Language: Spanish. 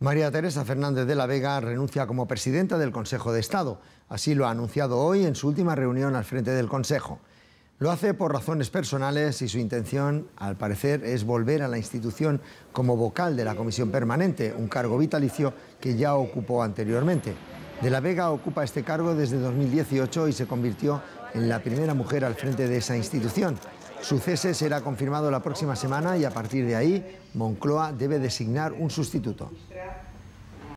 María Teresa Fernández de la Vega renuncia como presidenta del Consejo de Estado. Así lo ha anunciado hoy en su última reunión al frente del Consejo. Lo hace por razones personales y su intención, al parecer, es volver a la institución como vocal de la Comisión Permanente, un cargo vitalicio que ya ocupó anteriormente. De la Vega ocupa este cargo desde 2018 y se convirtió en la primera mujer al frente de esa institución. Su cese será confirmado la próxima semana y a partir de ahí Moncloa debe designar un sustituto.